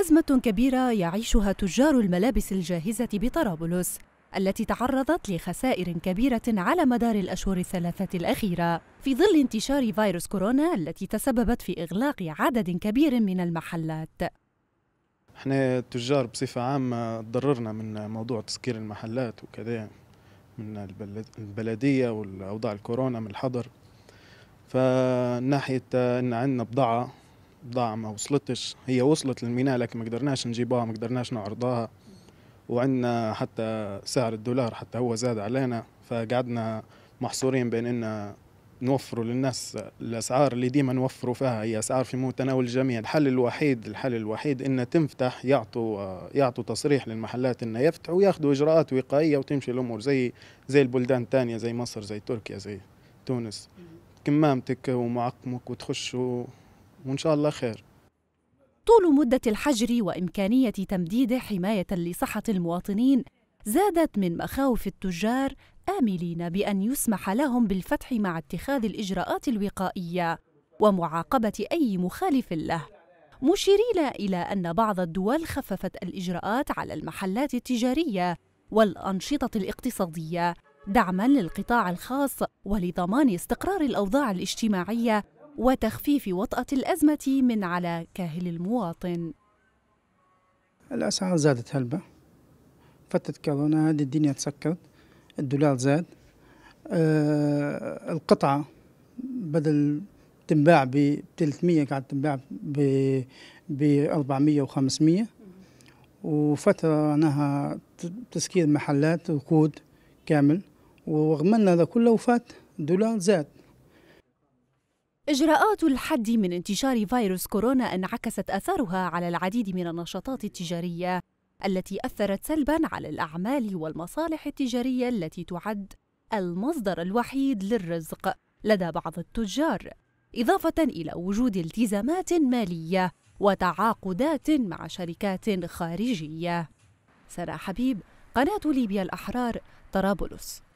أزمة كبيرة يعيشها تجار الملابس الجاهزة بطرابلس التي تعرضت لخسائر كبيرة على مدار الأشهر الثلاثة الأخيرة في ظل انتشار فيروس كورونا التي تسببت في إغلاق عدد كبير من المحلات احنا التجار بصفة عامة تضررنا من موضوع تسكير المحلات وكذا من البلدية والأوضاع الكورونا من الحظر فناحية أن عندنا بضاعة ضاع ما وصلتش هي وصلت للميناء لكن ما قدرناش نجيبها ما قدرناش نعرضها وعندنا حتى سعر الدولار حتى هو زاد علينا فقعدنا محصورين بين ان نوفروا للناس الاسعار اللي ديما نوفروا فيها هي اسعار في متناول الجميع الحل الوحيد الحل الوحيد ان تنفتح يعطوا يعطوا تصريح للمحلات ان يفتحوا وياخذوا اجراءات وقائيه وتمشي الامور زي زي البلدان الثانيه زي مصر زي تركيا زي تونس كمامتك ومعقمك وتخش وإن شاء الله خير طول مدة الحجر وإمكانية تمديده حماية لصحة المواطنين زادت من مخاوف التجار آملين بأن يسمح لهم بالفتح مع اتخاذ الإجراءات الوقائية ومعاقبة أي مخالف له مشيرين إلى أن بعض الدول خففت الإجراءات على المحلات التجارية والأنشطة الاقتصادية دعماً للقطاع الخاص ولضمان استقرار الأوضاع الاجتماعية وتخفيف وطأة الأزمة من على كاهل المواطن الأسعار زادت هلبة فترة كورونا هذه الدنيا تسكرت الدولار زاد آه القطعة بدل تنباع ب 300 قاعد تنباع ب 400 و500 وفترة أنها تسكير محلات ركود كامل ورغم أن هذا كله وفات الدولار زاد إجراءات الحد من انتشار فيروس كورونا انعكست أثرها على العديد من النشاطات التجارية التي أثرت سلباً على الأعمال والمصالح التجارية التي تعد المصدر الوحيد للرزق لدى بعض التجار، إضافة إلى وجود التزامات مالية وتعاقدات مع شركات خارجية. سناء حبيب، قناة ليبيا الأحرار، طرابلس